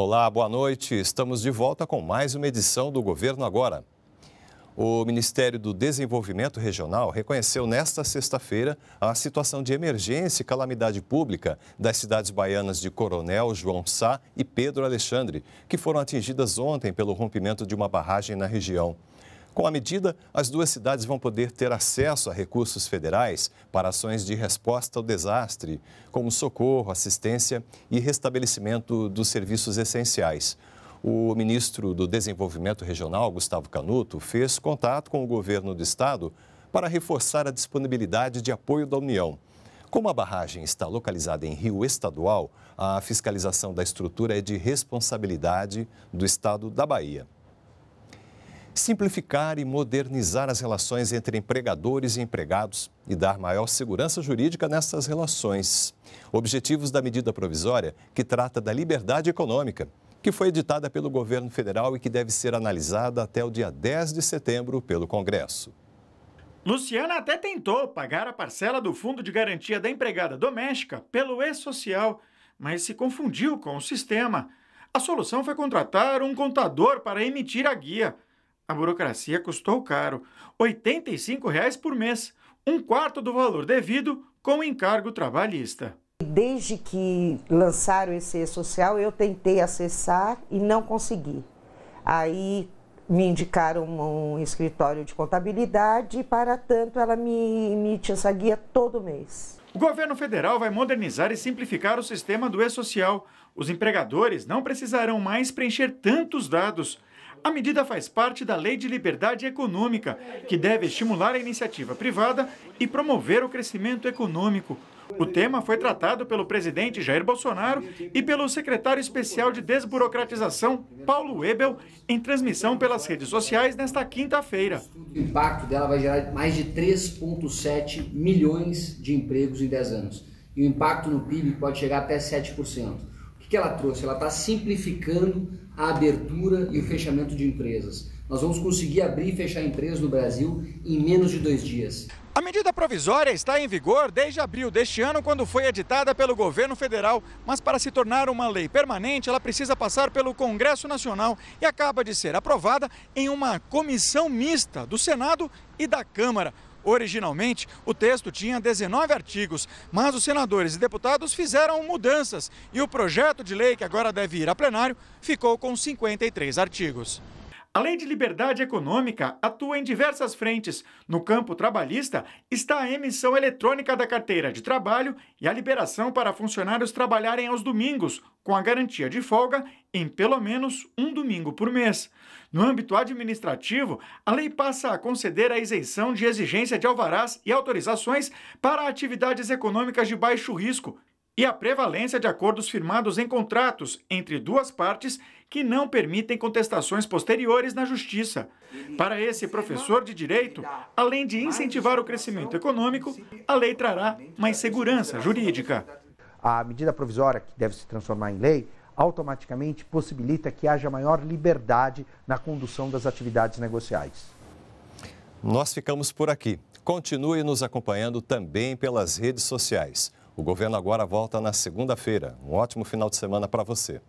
Olá, boa noite. Estamos de volta com mais uma edição do Governo Agora. O Ministério do Desenvolvimento Regional reconheceu nesta sexta-feira a situação de emergência e calamidade pública das cidades baianas de Coronel, João Sá e Pedro Alexandre, que foram atingidas ontem pelo rompimento de uma barragem na região. Com a medida, as duas cidades vão poder ter acesso a recursos federais para ações de resposta ao desastre, como socorro, assistência e restabelecimento dos serviços essenciais. O ministro do Desenvolvimento Regional, Gustavo Canuto, fez contato com o governo do estado para reforçar a disponibilidade de apoio da União. Como a barragem está localizada em rio estadual, a fiscalização da estrutura é de responsabilidade do estado da Bahia simplificar e modernizar as relações entre empregadores e empregados e dar maior segurança jurídica nessas relações. Objetivos da medida provisória, que trata da liberdade econômica, que foi editada pelo governo federal e que deve ser analisada até o dia 10 de setembro pelo Congresso. Luciana até tentou pagar a parcela do Fundo de Garantia da Empregada Doméstica pelo E-Social, mas se confundiu com o sistema. A solução foi contratar um contador para emitir a guia. A burocracia custou caro, R$ 85,00 por mês, um quarto do valor devido com encargo trabalhista. Desde que lançaram esse social, eu tentei acessar e não consegui. Aí me indicaram um escritório de contabilidade e, para tanto, ela me emite essa guia todo mês. O governo federal vai modernizar e simplificar o sistema do e-social. Os empregadores não precisarão mais preencher tantos dados. A medida faz parte da Lei de Liberdade Econômica, que deve estimular a iniciativa privada e promover o crescimento econômico. O tema foi tratado pelo presidente Jair Bolsonaro e pelo secretário especial de desburocratização, Paulo Ebel, em transmissão pelas redes sociais nesta quinta-feira. O impacto dela vai gerar mais de 3,7 milhões de empregos em 10 anos. E o impacto no PIB pode chegar até 7% que ela trouxe? Ela está simplificando a abertura e o fechamento de empresas. Nós vamos conseguir abrir e fechar empresas no Brasil em menos de dois dias. A medida provisória está em vigor desde abril deste ano, quando foi editada pelo governo federal. Mas para se tornar uma lei permanente, ela precisa passar pelo Congresso Nacional e acaba de ser aprovada em uma comissão mista do Senado e da Câmara. Originalmente, o texto tinha 19 artigos, mas os senadores e deputados fizeram mudanças e o projeto de lei que agora deve ir a plenário ficou com 53 artigos. A Lei de Liberdade Econômica atua em diversas frentes. No campo trabalhista, está a emissão eletrônica da carteira de trabalho e a liberação para funcionários trabalharem aos domingos, com a garantia de folga em pelo menos um domingo por mês. No âmbito administrativo, a lei passa a conceder a isenção de exigência de alvarás e autorizações para atividades econômicas de baixo risco, e a prevalência de acordos firmados em contratos entre duas partes que não permitem contestações posteriores na Justiça. Para esse professor de direito, além de incentivar o crescimento econômico, a lei trará mais segurança jurídica. A medida provisória, que deve se transformar em lei, automaticamente possibilita que haja maior liberdade na condução das atividades negociais. Nós ficamos por aqui. Continue nos acompanhando também pelas redes sociais. O governo agora volta na segunda-feira. Um ótimo final de semana para você.